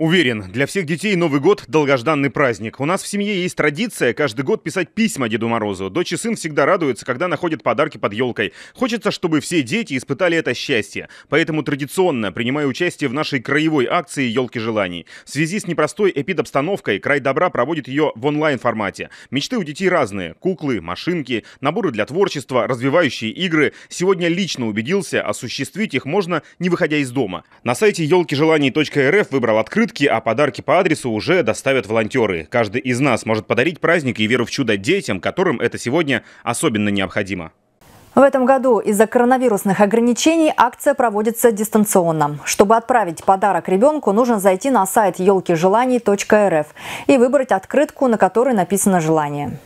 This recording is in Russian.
Уверен, для всех детей Новый год – долгожданный праздник. У нас в семье есть традиция каждый год писать письма Деду Морозу. Дочь и сын всегда радуются, когда находят подарки под елкой. Хочется, чтобы все дети испытали это счастье. Поэтому традиционно принимаю участие в нашей краевой акции «Елки желаний». В связи с непростой эпидобстановкой «Край добра» проводит ее в онлайн-формате. Мечты у детей разные – куклы, машинки, наборы для творчества, развивающие игры. Сегодня лично убедился, осуществить их можно, не выходя из дома. На сайте елкижеланий.рф выбрал открытый открытки, а подарки по адресу уже доставят волонтеры. Каждый из нас может подарить праздник и веру в чудо детям, которым это сегодня особенно необходимо. В этом году из-за коронавирусных ограничений акция проводится дистанционно. Чтобы отправить подарок ребенку, нужно зайти на сайт елкижеланий.рф и выбрать открытку, на которой написано желание.